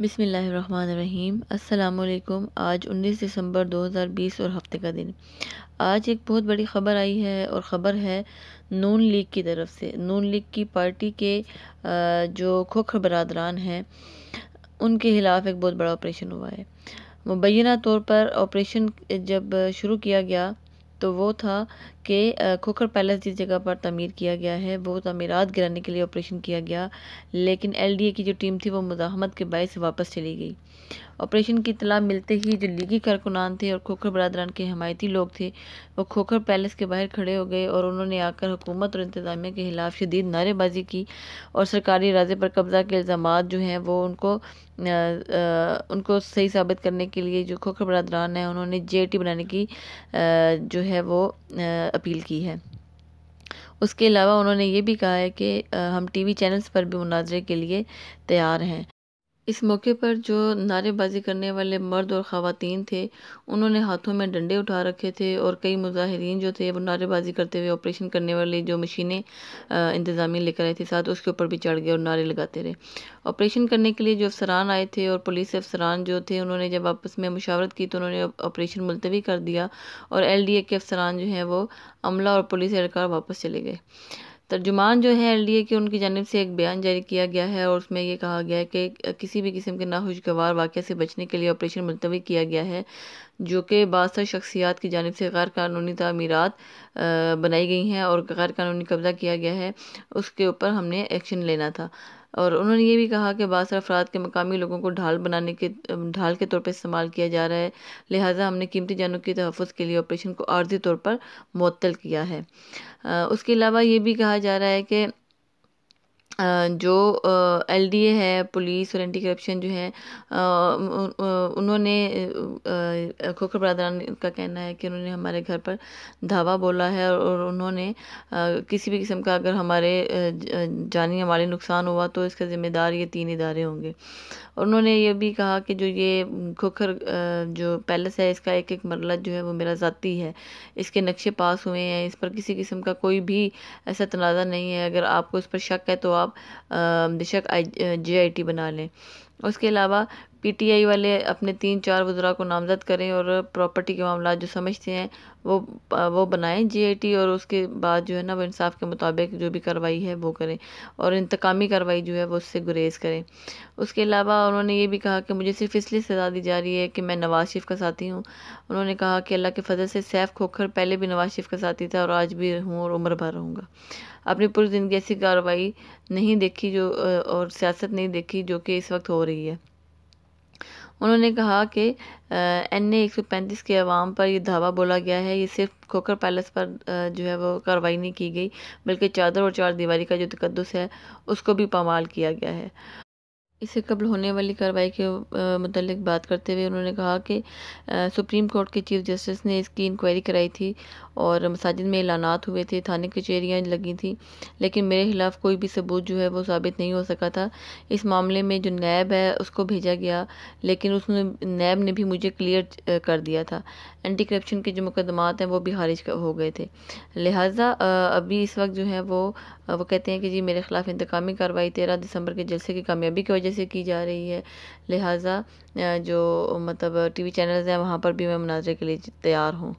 बिसमीम् अल्लाम आज 19 दिसंबर 2020 और हफ्ते का दिन आज एक बहुत बड़ी ख़बर आई है और ख़बर है नून लीग की तरफ से नून लीग की पार्टी के जो खोखर बरदरान हैं उनके ख़िलाफ़ एक बहुत बड़ा ऑपरेशन हुआ है मुबैना तौर पर ऑपरेशन जब शुरू किया गया तो वो था कि खोखर पैलेस जिस जगह पर तमीर किया गया है वो तमीरत गिराने के लिए ऑपरेशन किया गया लेकिन एल डी ए की जो टीम थी वो मुजाहमत के बायस वापस चली गई ऑपरेशन की इतला मिलते ही जो लीगी कारकुनान थे और खोखर बरदरान के हमायती लोग थे वो खोखर पैलेस के बाहर खड़े हो गए और उन्होंने आकर हुकूमत और इंतज़ामिया के खिलाफ शदीद नारेबाजी की और सरकारी राजे पर कब्ज़ा के इल्ज़ाम जो हैं वो उनको आ, आ, उनको सही साबित करने के लिए जो खोखर बरदरान है उन्होंने जे बनाने की आ, जो है वो अपील की है उसके अलावा उन्होंने ये भी कहा है कि हम टीवी चैनल्स पर भी मुनाजरे के लिए तैयार हैं इस मौके पर जो नारेबाजी करने वाले मर्द और ख़वातीन थे उन्होंने हाथों में डंडे उठा रखे थे और कई मुजाहरीन जो थे वो नारेबाजी करते हुए ऑपरेशन करने वाली जो मशीनें इंतज़ामी लेकर आए थे साथ उसके ऊपर भी चढ़ गए और नारे लगाते रहे ऑपरेशन करने के लिए जो अफसरान आए थे और पुलिस अफसरान जो थे उन्होंने जब आपस में मुशावरत की तो उन्होंने ऑपरेशन मुलतवी कर दिया और एल डी ए के अफसरान जो हैं वो अमला और पुलिस एहलकार वापस चले गए तर्जुमान जो है एल डी ए के उनकी जानब से एक बयान जारी किया गया है और उसमें यह कहा गया है कि किसी भी किस्म के नाखुशगवार वाक़े से बचने के लिए ऑपरेशन मुलतवी किया गया है जो कि बासर शख्सियात की जानब से गैर कानूनी तमीरत बनाई गई हैं और गैर कानूनी कब्ज़ा किया गया है उसके ऊपर हमने एक्शन लेना था और उन्होंने ये भी कहा कि बासर अफराद के मकामी लोगों को ढाल बनाने के ढाल के तौर पर इस्तेमाल किया जा रहा है लिहाजा हमने कीमती जानों के तहफ़ के लिए ऑपरेशन को आर्जी तौर पर मअतल किया है उसके अलावा ये भी कहा जा रहा है कि जो एल डी ए है पुलिस और एंटी करप्शन जो है उन्होंने खोखर बरदरान का कहना है कि उन्होंने हमारे घर पर धावा बोला है और उन्होंने किसी भी किस्म का अगर हमारे जानी हमारे नुकसान हुआ तो इसका ज़िम्मेदार ये तीन इदारे होंगे और उन्होंने ये भी कहा कि जो ये खोखर जो पैलेस है इसका एक एक मरला जो है वो मेरा ज़ाती है इसके नक्शे पास हुए हैं इस पर किसी किस्म का कोई भी ऐसा तनाज़ा नहीं है अगर आपको इस पर शक है तो आप आप बेशक जे आई टी बना लें उसके अलावा पीटीआई वाले अपने तीन चार वजरा को नामजद करें और प्रॉपर्टी के मामला जो समझते हैं वो वो बनाएं जीआईटी और उसके बाद जो है ना वो इंसाफ के मुताबिक जो भी कार्रवाई है वो करें और इंतकामी कार्रवाई जो है वो उससे गुरेज करें उसके अलावा उन्होंने ये भी कहा कि मुझे सिर्फ इसलिए सजा दी जा रही है कि मैं नवाज शरीफ का साथी हूँ उन्होंने कहा कि अल्लाह के फजल से सैफ खोखर पहले भी नवाज शरीफ का साथी था और आज भी हूँ और उम्र भर रहूँगा अपनी पूरी ज़िंदगी ऐसी कार्रवाई नहीं देखी जो और सियासत नहीं देखी जो कि इस वक्त हो रही है उन्होंने कहा कि एन ए एक सौ पैंतीस के अवाम पर यह धावा बोला गया है ये सिर्फ खोकर पैलेस पर जो है वो कार्रवाई नहीं की गई बल्कि चादर और चार दीवारी का जो तकदस है उसको भी पामाल किया गया है इससे कबल होने वाली कार्रवाई के मतलब बात करते हुए उन्होंने कहा कि सुप्रीम कोर्ट के चीफ जस्टिस ने इसकी इंक्वायरी कराई थी और मसाजिद में ऐलानात हुए थे थाने कचहरियाँ लगी थी लेकिन मेरे खिलाफ कोई भी सबूत जो है वो साबित नहीं हो सका था इस मामले में जो नैब है उसको भेजा गया लेकिन उसने नैब ने भी मुझे क्लियर कर दिया था एंटी करप्शन के जो मुकदमात हैं वो भी खारिज हो गए थे लिहाजा अभी इस वक्त जो है वो वो कहते हैं कि जी मेरे खिलाफ इंतकामी कार्रवाई तेरह दिसंबर के जलसे की कामयाबी की वजह से की जा रही है लिहाजा जो मतलब टी वी चैनल्स हैं वहाँ पर भी मैं मुनाजरे के लिए तैयार हूँ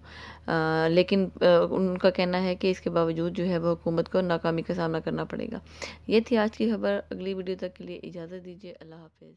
लेकिन उनका कहना है कि इसके बावजूद जो है वह हुकूमत को नाकामी का सामना करना पड़ेगा ये थी आज की खबर अगली वीडियो तक के लिए इजाज़त दीजिए अल्लाह हाफिज़